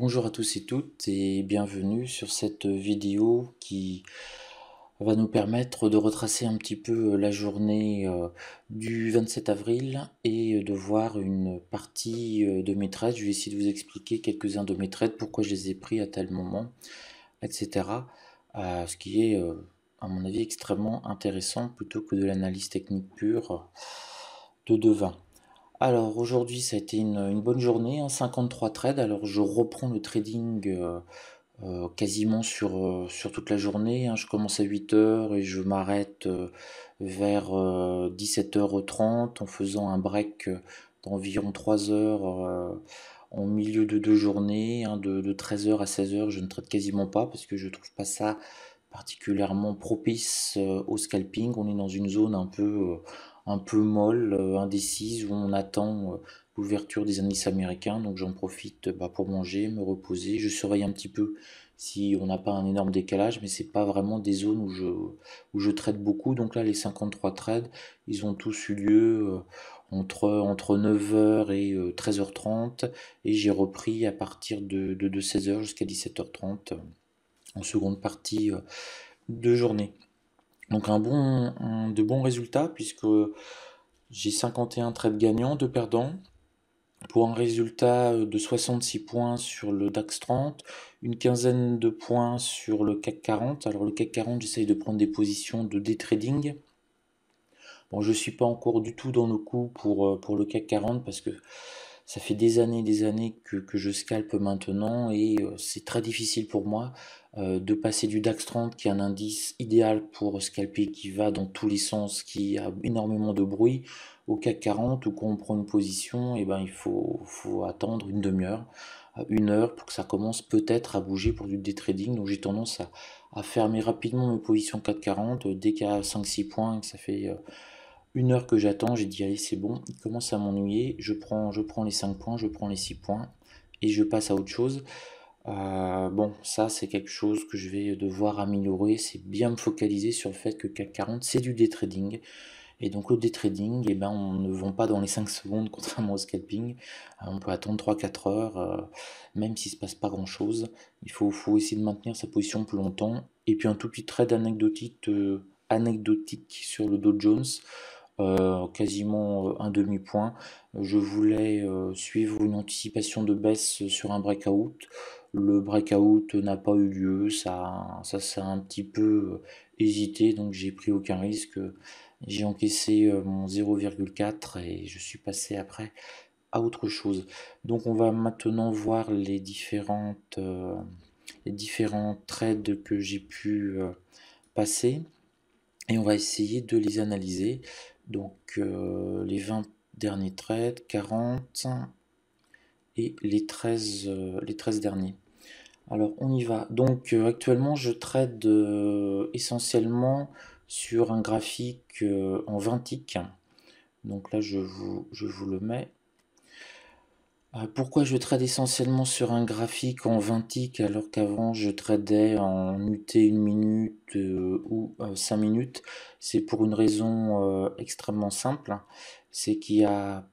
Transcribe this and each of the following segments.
Bonjour à tous et toutes et bienvenue sur cette vidéo qui va nous permettre de retracer un petit peu euh, la journée euh, du 27 avril et euh, de voir une partie de mes trades. Je vais essayer de vous expliquer quelques-uns de mes trades, pourquoi je les ai pris à tel moment, etc. Ce qui est, à mon avis, extrêmement intéressant plutôt que de l'analyse technique pure de devin. Alors aujourd'hui, ça a été une, bonne journée, 53 hein, trades. Alors je reprends le trading euh, euh, quasiment euh, sur, toute la journée. Hein. Je commence à 8h et je m'arrête vers 17h30 en faisant un break d'environ 3 h en milieu de deux journées, hein, de, 13h à 16h. Je ne trade quasiment pas parce que je ne trouve pas ça particulièrement propice au scalping. On est dans une zone un peu un peu molle, euh, indécise, où on attend euh, l'ouverture des indices américains. Donc j'en profite bah, pour manger, me reposer. Je surveille un petit peu si on n'a pas un énorme décalage, mais c'est pas vraiment des zones où je, où je trade beaucoup. Donc là, les 53 trades, ils ont tous eu lieu euh, entre, entre 9h et 13h30. Et j'ai repris à partir de, de 16h jusqu'à 17h30 en seconde partie de journée. Donc un bon, de bons résultats puisque j'ai 51 trades gagnants, 2 perdants, pour un résultat euh, de 66 points sur le DAX 30, une quinzaine de points sur le CAC 40. Alors le CAC 40, j'essaye de prendre des positions de day trading. Bon, je ne suis pas encore du tout dans le coup pour, euh, pour le CAC 40 parce que ça fait des années des années que, je scalpe maintenant et euh, c'est très difficile pour moi euh, de passer du DAX 30 qui est un indice idéal pour scalper qui va dans tous les sens, qui a énormément de bruit, au CAC 40 où quand on prend une position, et eh ben, il faut, attendre une demi-heure, euh, une heure pour que ça commence peut-être à bouger pour du day trading. Donc j'ai tendance à, fermer rapidement mes positions CAC 40 dès qu'il y a 5-6 points et que ça fait une heure que j'attends, j'ai dit allez c'est bon, il commence à m'ennuyer, je prends, je prends les 5 points, je prends les 6 points et je passe à autre chose. Euh, bon, ça c'est quelque chose que je vais devoir améliorer, c'est bien me focaliser sur le fait que CAC 40 c'est du day trading. Et donc le day trading, eh ben, on ne vend pas dans les 5 secondes contrairement au scalping. Euh, on peut attendre 3-4 heures, euh, même s'il ne se passe pas grand chose. Il faut, faut, essayer de maintenir sa position plus longtemps. Et puis un tout petit trade anecdotique sur le Dow Jones. Euh, quasiment euh, un demi-point. Je voulais euh, suivre une anticipation de baisse sur un breakout. Le breakout n'a pas eu lieu, ça, ça, ça un petit peu hésité, donc j'ai pris aucun risque. J'ai encaissé mon 0,4 et je suis passé après à autre chose. Donc on va maintenant voir les différentes les différents trades que j'ai pu passer et on va essayer de les analyser. Donc euh, les 20 derniers trades, 40 et les 13, euh, les 13 derniers. Alors on y va. Donc euh, actuellement je trade essentiellement sur un graphique en 20 ticks. Donc là je vous, je vous le mets. Euh, pourquoi je trade essentiellement sur un graphique en 20 ticks alors qu'avant je tradais en UT 1 minute, euh, ou 5 euh, minutes? C'est pour une raison, extrêmement simple, c'est qu'il y a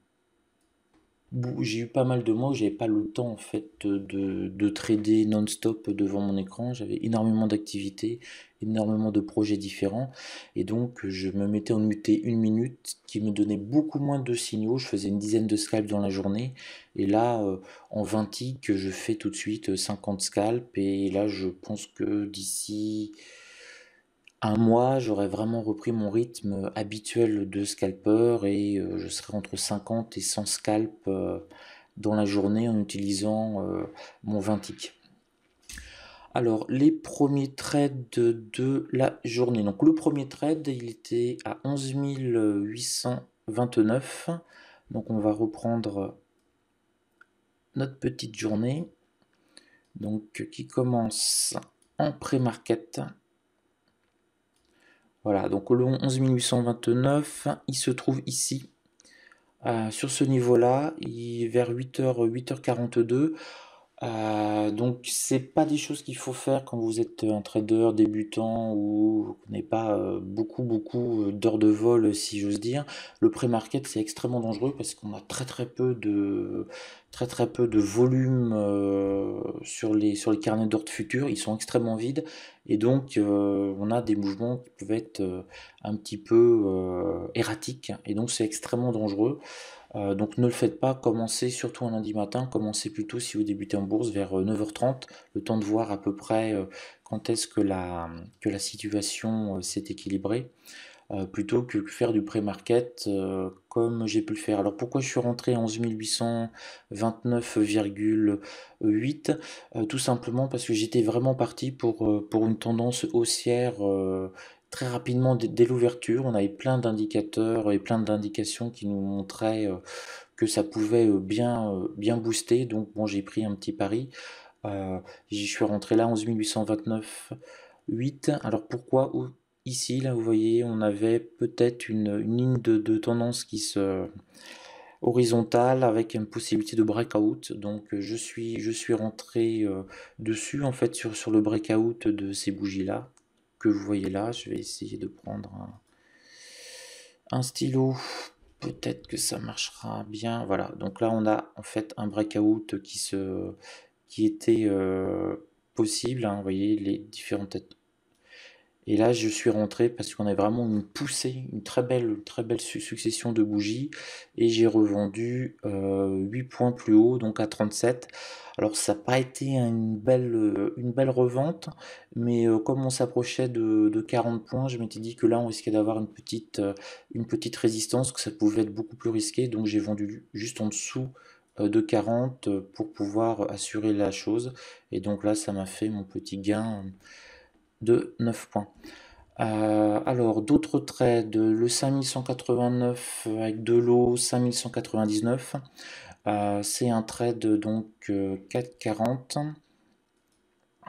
j'ai eu pas mal de mois où j'avais pas le temps en fait de, de trader non-stop devant mon écran. J'avais énormément d'activités, énormément de projets différents. Et donc je me mettais en muté une minute, qui me donnait beaucoup moins de signaux. Je faisais une dizaine de scalps dans la journée. Et là, euh, en 20 ticks, je fais tout de suite 50 scalps. Et là, je pense que d'ici un mois, j'aurais vraiment repris mon rythme euh, habituel de scalper et euh, je serais entre 50 et 100 scalpes euh, dans la journée en utilisant, mon 20 ticks. Alors les premiers trades de la journée. Donc le premier trade, il était à 11 829. Donc on va reprendre notre petite journée, donc qui commence en pré-market. Voilà, donc au long 11829, il se trouve ici, euh, sur ce niveau-là, vers 8h, 8h42. Donc, euh, donc c'est pas des choses qu'il faut faire quand vous êtes un trader débutant ou vous n'avez pas euh, beaucoup beaucoup euh, d'heures de vol si j'ose dire. Le pré-market c'est extrêmement dangereux parce qu'on a très très peu de très très peu de volume sur les sur les carnets d'ordre futurs, ils sont extrêmement vides et donc on a des mouvements qui peuvent être un petit peu erratiques et donc c'est extrêmement dangereux. Euh, donc ne le faites pas, commencez surtout un lundi matin, commencez plutôt si vous débutez en bourse vers 9h30, euh, le temps de voir à peu près euh, quand est-ce que la, que la situation s'est équilibrée. plutôt que faire du pré-market comme j'ai pu le faire. Alors pourquoi je suis rentré à 11 829,8 Tout simplement parce que j'étais vraiment parti pour, pour une tendance haussière très rapidement, dès, l'ouverture, on avait plein d'indicateurs et plein d'indications qui nous montraient euh, que ça pouvait euh, bien, euh, bien booster. Donc, bon, j'ai pris un petit pari. Euh, J'y suis rentré là, 11 829, 8. Alors, pourquoi Ici, là, vous voyez, on avait peut-être une, une, ligne de, tendance qui se horizontale avec une possibilité de breakout. Donc je suis, je suis rentré dessus en fait sur, sur le breakout de ces bougies là que vous voyez là. Je vais essayer de prendre un, stylo. Peut-être que ça marchera bien. Voilà, donc là on a en fait un breakout qui, se, qui était euh, possible. Hein. Vous voyez les différentes et là, je suis rentré parce qu'on a vraiment une poussée, une très belle, très belle succession de bougies. Et j'ai revendu 8 euh, points plus haut, donc à 37. Alors ça n'a pas été une belle, euh, une belle revente, mais euh, comme on s'approchait de, 40 points, je m'étais dit que là on risquait d'avoir une petite, une petite résistance, que ça pouvait être beaucoup plus risqué, donc j'ai vendu juste en dessous de 40 pour pouvoir assurer la chose. Et donc là ça m'a fait mon petit gain de 9 points. Euh, alors, d'autres trades, le 5189 avec de l'eau, 5199. Euh, c'est un trade donc 440. Euh,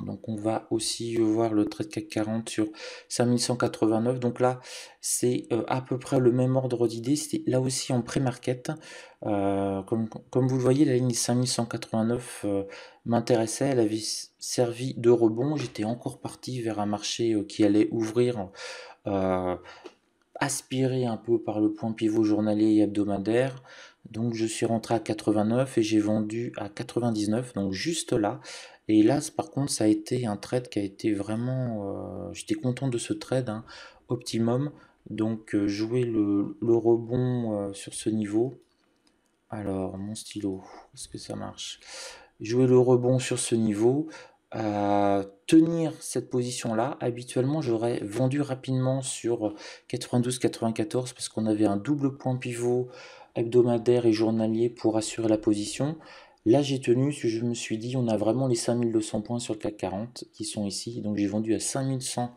donc on va aussi voir le trade 440 40 sur 5189. Donc là, c'est à peu près le même ordre d'idée. c'était là aussi en pré-market. Comme, comme, vous le voyez, la ligne 5189 m'intéressait, elle avait servi de rebond, j'étais encore parti vers un marché euh, qui allait ouvrir, euh, aspiré un peu par le point pivot journalier et hebdomadaire. Donc je suis rentré à 89 et j'ai vendu à 99, donc juste là. Et là, par contre, ça a été un trade qui a été vraiment... Euh, j'étais content de ce trade, hein, optimum. Donc jouer le rebond sur ce niveau. Alors, mon stylo, est-ce que ça marche jouer le rebond sur ce niveau, euh, tenir cette position-là. Habituellement, j'aurais vendu rapidement sur 92-94 parce qu'on avait un double point pivot hebdomadaire et journalier pour assurer la position. Là, j'ai tenu, je me suis dit, on a vraiment les 5200 points sur le CAC 40 qui sont ici. Donc, j'ai vendu à 5100.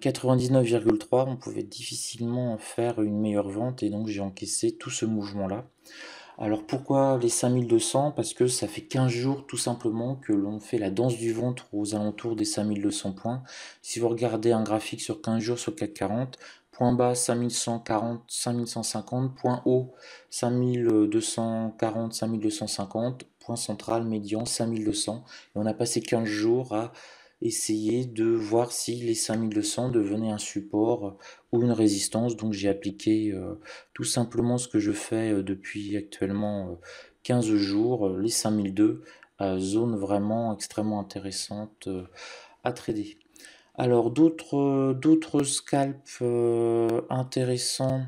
99,3, euh, on pouvait difficilement faire une meilleure vente et donc j'ai encaissé tout ce mouvement-là. Alors pourquoi les 5200 Parce que ça fait 15 jours tout simplement que l'on fait la danse du ventre aux alentours des 5200 points. Si vous regardez un graphique sur 15 jours sur CAC 40, point bas 5140, 5150, point haut 5240, 5250, point central médian 5200. Et on a passé 15 jours à essayer de voir si les 5200 devenaient un support euh, ou une résistance. Donc j'ai appliqué euh, tout simplement ce que je fais euh, depuis actuellement 15 jours, les 5002, à zone vraiment extrêmement intéressante à trader. Alors d'autres d'autres scalps intéressants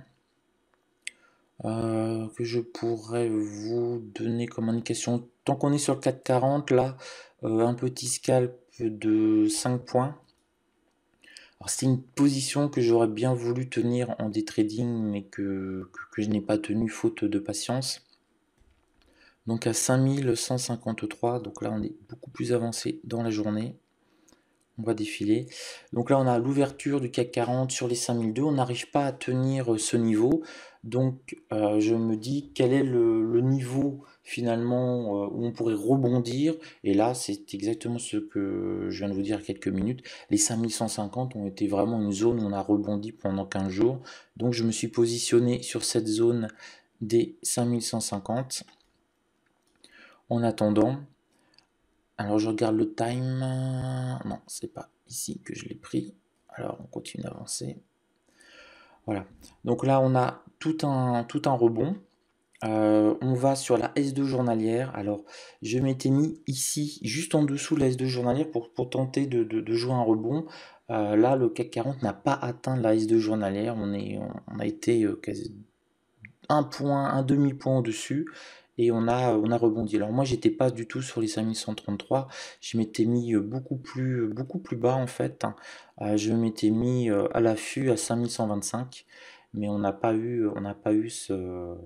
que je pourrais vous donner comme indication. Tant qu'on est sur le 440, là, un petit scalp de 5 points. c'est une position que j'aurais bien voulu tenir en day trading mais que, je n'ai pas tenu faute de patience. Donc à 5153, donc là on est beaucoup plus avancé dans la journée. On va défiler. Donc là on a l'ouverture du CAC 40 sur les 5002, on n'arrive pas à tenir ce niveau. Donc euh, je me dis quel est le niveau finalement euh, où on pourrait rebondir. Et là, c'est exactement ce que je viens de vous dire quelques minutes. Les 5150 ont été vraiment une zone où on a rebondi pendant 15 jours. Donc je me suis positionné sur cette zone des 5150. En attendant, alors je regarde le time. Non, c'est pas ici que je l'ai pris. Alors on continue d'avancer. Voilà. Donc là, on a tout un, tout un rebond. Euh, on va sur la S2 journalière. Alors, je m'étais mis ici, juste en dessous de la S2 journalière, pour, pour tenter de, jouer un rebond. Euh, là, le CAC 40 n'a pas atteint la S2 journalière. On, est, on, a été euh, un point, un demi-point au-dessus. Et on a, on a rebondi. Alors moi, j'étais pas du tout sur les 5133. Je m'étais mis beaucoup plus, beaucoup plus bas en fait. Hein. je m'étais mis à l'affût à 5125. Mais on n'a pas eu, on n'a pas eu ce,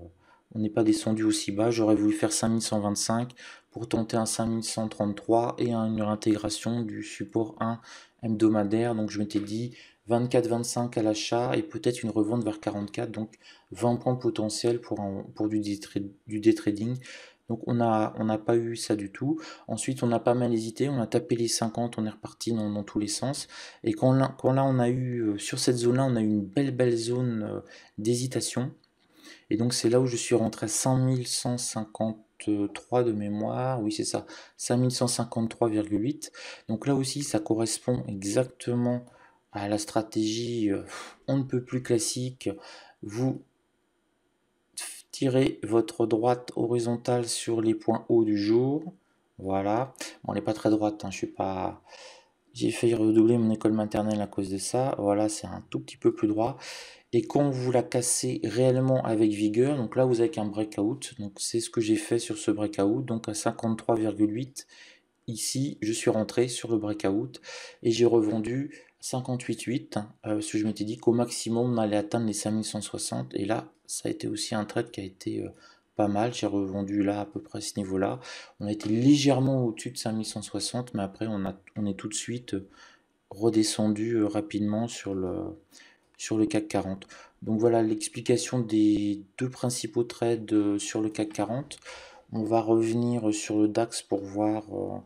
on n'est pas descendu aussi bas. J'aurais voulu faire 5125 pour tenter un 5133 et une réintégration du support 1 hebdomadaire. Donc je m'étais dit 24-25 à l'achat et peut-être une revente vers 44, donc 20 points potentiels pour, pour du, du day trading. Donc on n'a on pas eu ça du tout. Ensuite, on a pas mal hésité, on a tapé les 50, on est reparti dans, tous les sens. Et quand quand là, on a eu, euh, sur cette zone-là, on a eu une belle, belle zone euh, d'hésitation. Et donc c'est là où je suis rentré à 5153 de mémoire, oui c'est ça, 5153,8. Donc là aussi ça correspond exactement à la stratégie euh, on ne peut plus classique. Vous tirez votre droite horizontale sur les points hauts du jour. Voilà. on n'est pas très droite, hein, je suis pas... J'ai failli redoubler mon école maternelle à cause de ça. Voilà, c'est un tout petit peu plus droit. Et quand vous la cassez réellement avec vigueur, donc là vous avez un breakout, donc c'est ce que j'ai fait sur ce breakout, donc à 53,8, ici je suis rentré sur le breakout et j'ai revendu 58,8, hein, euh, parce que je m'étais dit qu'au maximum on allait atteindre les 5160, et là ça a été aussi un trade qui a été euh, pas mal, j'ai revendu là à peu près ce niveau-là, on a été légèrement au-dessus de 5160, mais après on, a, on est tout de suite euh, redescendu rapidement sur le sur le CAC 40. Donc voilà l'explication des deux principaux trades euh, sur le CAC 40. On va revenir sur le DAX pour voir euh,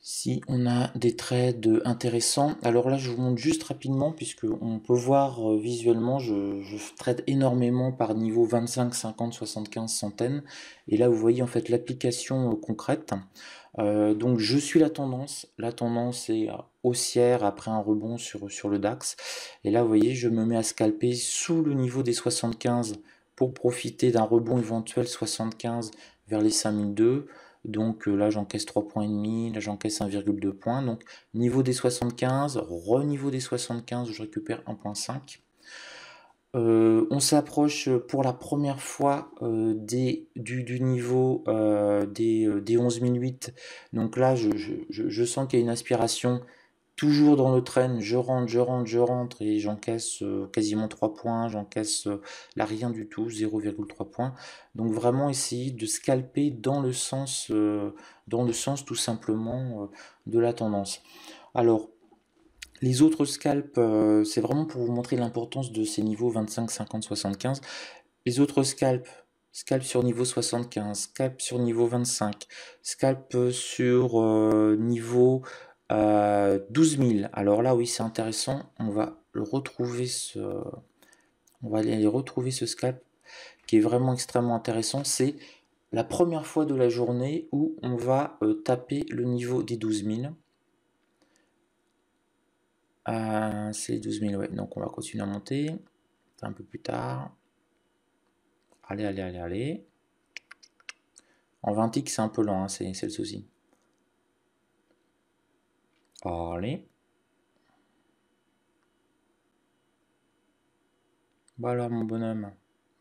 si on a des trades intéressants. Alors là, je vous montre juste rapidement, puisque on peut voir euh, visuellement, je, je, trade énormément par niveau 25, 50, 75, centaines. Et là, vous voyez en fait l'application concrète. Euh, donc je suis la tendance. La tendance est euh, haussière après un rebond sur, le DAX. Et là, vous voyez, je me mets à scalper sous le niveau des 75 pour profiter d'un rebond éventuel 75 vers les 5002. Donc euh, là, j'encaisse 3,5 points, là, j'encaisse 1,2 points. Donc niveau des 75, re-niveau des 75, je récupère 1,5. Euh, on s'approche euh, pour la première fois euh, des, du, niveau des, des 11008. Donc là, je, sens qu'il y a une aspiration toujours dans le train. Je rentre, je rentre, je rentre et j'encaisse quasiment 3 points. J'encaisse la rien du tout, 0,3 points. Donc vraiment essayer de scalper dans le sens, dans le sens tout simplement de la tendance. Alors les autres scalps, euh, c'est vraiment pour vous montrer l'importance de ces niveaux 25, 50, 75. Les autres scalps, scalp sur niveau 75, scalp sur niveau 25, scalp euh, sur euh, niveau 12 000. Alors là, oui, c'est intéressant. On va le retrouver ce, on va aller retrouver ce scalp qui est vraiment extrêmement intéressant. C'est la première fois de la journée où on va taper le niveau des 12 000. Euh, c'est 12 000, ouais. Donc on va continuer à monter. Un peu plus tard. Allez, allez, allez, allez. En 20 x c'est un peu lent, hein, c'est le souci. Allez. Voilà mon bonhomme.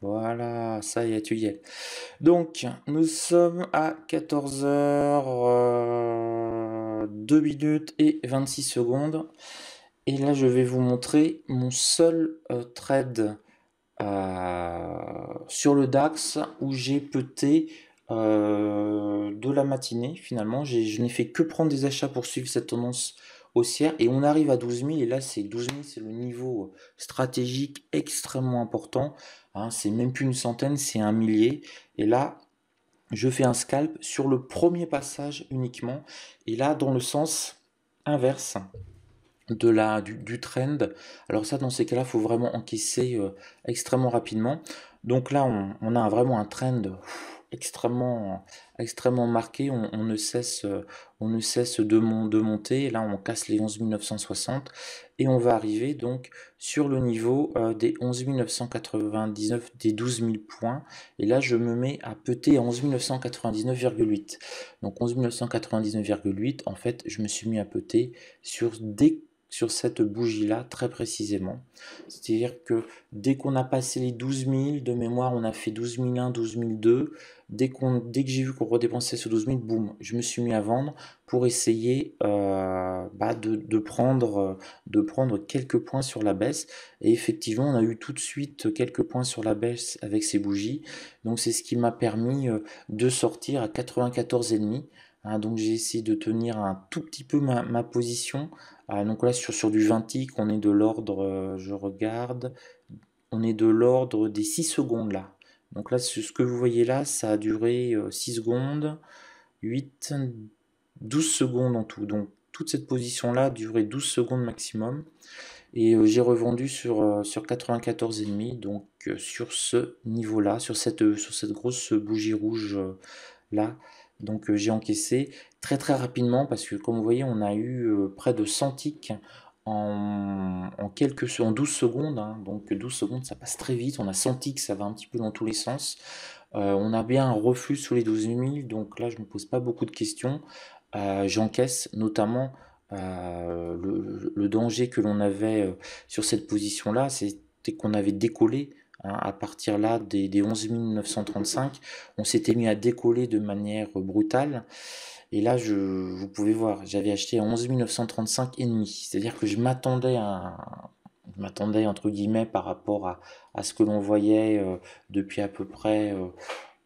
Voilà, ça y est, tu y es. Donc, nous sommes à 14h2 euh, minutes et 26 secondes. Et là, je vais vous montrer mon seul euh, trade euh, sur le DAX où j'ai peut-être de la matinée. Finalement, je n'ai fait que prendre des achats pour suivre cette tendance haussière. Et on arrive à 12 000. Et là, c'est 12 000, c'est le niveau stratégique extrêmement important. Hein, c'est même plus une centaine, c'est un millier. Et là, je fais un scalp sur le premier passage uniquement. Et là, dans le sens inverse de la, du, trend. Alors ça, dans ces cas-là, faut vraiment encaisser euh, extrêmement rapidement. Donc là, on, a vraiment un trend extrêmement, extrêmement marqué. On, ne cesse, euh, on ne cesse de, de monter. là, on casse les 11 960 et on va arriver donc sur le niveau euh, des 11 999, des 12 000 points. Et là, je me mets à peter à 11 999,8. Donc 11 999,8, en fait, je me suis mis à peter sur des sur cette bougie-là très précisément. C'est-à-dire que dès qu'on a passé les 12 000, de mémoire, on a fait 12 001, 12 002, dès, dès que j'ai vu qu'on redépensait ce 12 000, boum, je me suis mis à vendre pour essayer euh, bah, de, prendre, de prendre quelques points sur la baisse. Et effectivement, on a eu tout de suite quelques points sur la baisse avec ces bougies. Donc c'est ce qui m'a permis euh, de sortir à 94,5 Hein, donc j'ai essayé de tenir un tout petit peu ma, position. Euh, donc là sur, du 20 on est de l'ordre, euh, je regarde, on est de l'ordre des 6 secondes là. Donc là ce que vous voyez là, ça a duré 6 euh, secondes, 8, 12 secondes en tout. Donc toute cette position là a duré 12 secondes maximum. Et j'ai revendu sur, sur 94,5, donc sur ce niveau-là, sur cette, sur cette grosse bougie rouge là. Donc euh, j'ai encaissé très très rapidement parce que comme vous voyez on a eu euh, près de 100 tics en, quelques 12 secondes. Hein. donc 12 secondes ça passe très vite, on a 100 tics, ça va un petit peu dans tous les sens. Euh, on a bien un reflux sous les 12 000 donc là je ne me pose pas beaucoup de questions. J'encaisse notamment le, danger que l'on avait sur cette position là, c'était qu'on avait décollé Hein, à partir là, des, des 11 935, on s'était mis à décoller de manière brutale. Et là, je, vous pouvez voir, j'avais acheté à 11 935 et demi. C'est-à-dire que je m'attendais à, entre guillemets par rapport à, ce que l'on voyait euh, depuis à peu près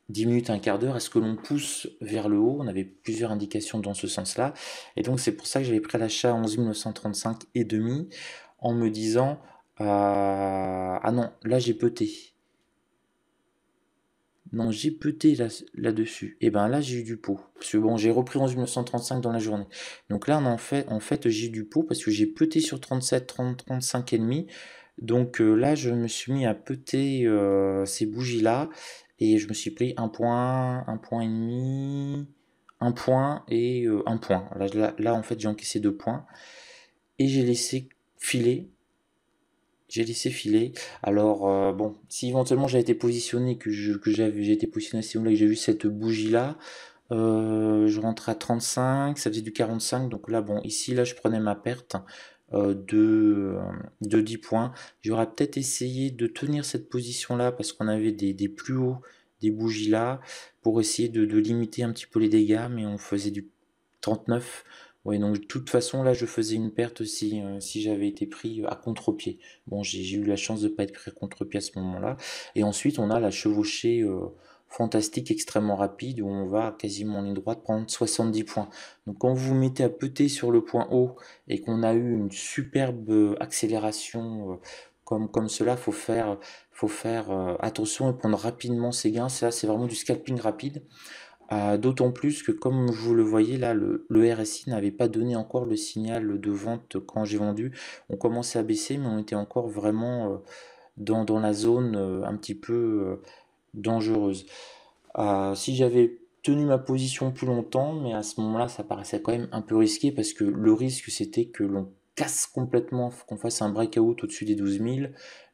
10 euh, minutes, un quart d'heure, à ce que l'on pousse vers le haut. On avait plusieurs indications dans ce sens-là. Et donc c'est pour ça que j'avais pris l'achat à 11 935 et demi en me disant euh, ah non, là j'ai peuté. Non, j'ai peuté là-dessus. et eh ben là j'ai eu du pot. Parce que bon, j'ai repris 11 135 dans la journée. Donc là, en fait, en fait j'ai eu du pot parce que j'ai peuté sur 37, 30, 35 et demi. Donc euh, là, je me suis mis à peuter euh, ces bougies-là. Et je me suis pris un point, un point et demi, un point et un point. là en fait, j'ai encaissé deux points. Et j'ai laissé filer j'ai laissé filer. Alors, euh, bon, si éventuellement j'avais été positionné, que j'avais, j'ai été positionné à là que j'ai vu cette bougie-là, euh, je rentrais à 35, ça faisait du 45. Donc là, bon, ici, là, je prenais ma perte euh, de, de 10 points. J'aurais peut-être essayé de tenir cette position-là parce qu'on avait des, plus hauts des bougies là pour essayer de, de, limiter un petit peu les dégâts, mais on faisait du 39. Oui, donc de toute façon, là, je faisais une perte si, euh, si j'avais été pris euh, à contre-pied. Bon, j'ai eu la chance de ne pas être pris à contre-pied à ce moment-là. Et ensuite, on a la chevauchée euh, fantastique extrêmement rapide où on va quasiment en ligne droite prendre 70 points. Donc quand vous vous mettez à péter sur le point haut et qu'on a eu une superbe accélération comme, cela, faut faire, faut faire attention et prendre rapidement ses gains. Ça, c'est vraiment du scalping rapide. Ah, d'autant plus que comme vous le voyez là, le, RSI n'avait pas donné encore le signal de vente quand j'ai vendu. On commençait à baisser, mais on était encore vraiment euh, dans, la zone euh, un petit peu euh, dangereuse. Ah, si j'avais tenu ma position plus longtemps, mais à ce moment-là, ça paraissait quand même un peu risqué parce que le risque c'était que l'on casse complètement, qu'on fasse un breakout au-dessus des 12 000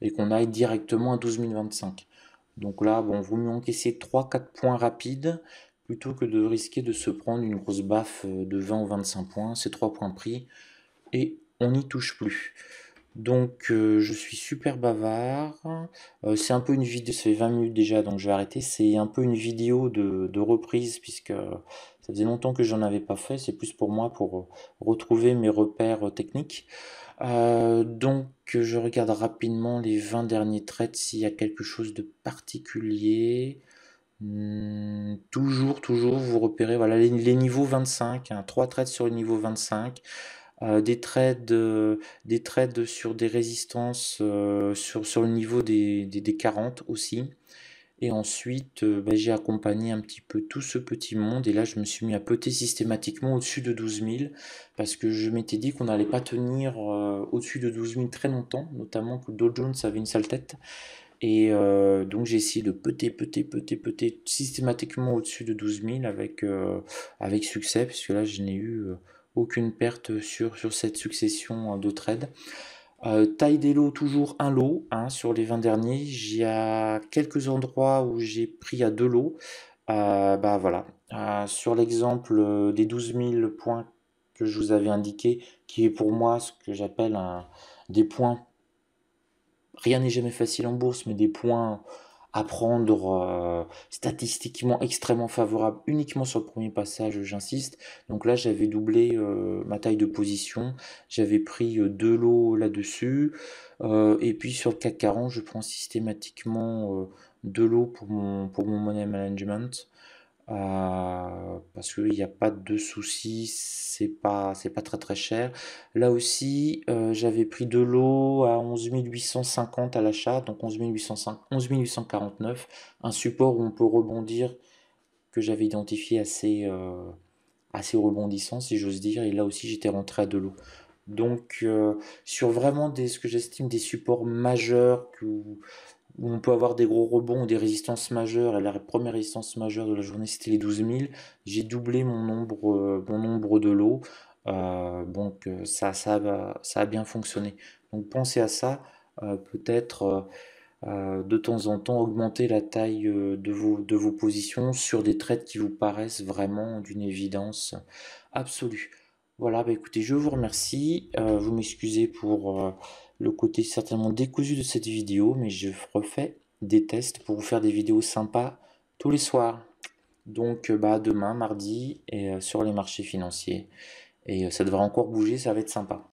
et qu'on aille directement à 12 025. Donc là, bon, vaut mieux encaisser 3-4 points rapides plutôt que de risquer de se prendre une grosse baffe euh, de 20 ou 25 points, c'est 3 points pris et on n'y touche plus. Donc euh, je suis super bavard. Euh, c'est un peu une vidéo, ça fait 20 minutes déjà, donc je vais arrêter. C'est un peu une vidéo de, reprise puisque ça faisait longtemps que j'en avais pas fait. C'est plus pour moi pour retrouver mes repères techniques. donc je regarde rapidement les 20 derniers trades s'il y a quelque chose de particulier. Hmm, toujours, toujours, vous repérez voilà, les, niveaux 25, 3 hein, trades sur le niveau 25, euh, des, trades, euh, des trades sur des résistances euh, sur, sur le niveau des, des, 40 aussi. Et ensuite, bah, j'ai accompagné un petit peu tout ce petit monde. Et là, je me suis mis à poter systématiquement au-dessus de 12 000 parce que je m'étais dit qu'on n'allait pas tenir au-dessus de 12 000 très longtemps, notamment que Dow Jones avait une sale tête. Et euh, donc j'ai essayé de peter, peter, peter, peter systématiquement au-dessus de 12 000 avec, euh, avec succès, puisque là je n'ai eu euh, aucune perte sur, sur cette succession hein, de trades. taille des lots, toujours un lot hein, sur les 20 derniers. j'ai a quelques endroits où j'ai pris à deux lots. bah voilà. sur l'exemple des 12 000 points que je vous avais indiqué, qui est pour moi ce que j'appelle des points Rien n'est jamais facile en bourse, mais des points à prendre euh, statistiquement extrêmement favorables uniquement sur le premier passage, j'insiste. Donc là, j'avais doublé euh, ma taille de position, j'avais pris euh, deux lots là-dessus, et puis sur le CAC 40, je prends systématiquement deux lots pour mon, pour mon money management. Euh, parce qu'il n'y a pas de souci, c'est pas, c'est pas très très cher. Là aussi, euh, j'avais pris de l'eau à 11 850 à l'achat, donc 11, 849, un support où on peut rebondir que j'avais identifié assez, euh, assez rebondissant, si j'ose dire, et là aussi j'étais rentré à de l'eau. Donc, sur vraiment des, ce que j'estime des supports majeurs que, où on peut avoir des gros rebonds, des résistances majeures, et la première résistance majeure de la journée c'était les 12 000, j'ai doublé mon nombre, euh, mon nombre de lots, euh, donc euh, ça, ça, ça a bien fonctionné. Donc pensez à ça, peut-être de temps en temps augmenter la taille de vos, de vos positions sur des trades qui vous paraissent vraiment d'une évidence absolue. Voilà, bah écoutez, je vous remercie, vous m'excusez pour le côté certainement décousu de cette vidéo, mais je refais des tests pour vous faire des vidéos sympas tous les soirs. Donc euh, bah, demain, mardi, et euh, sur les marchés financiers. Et euh, ça devrait encore bouger, ça va être sympa.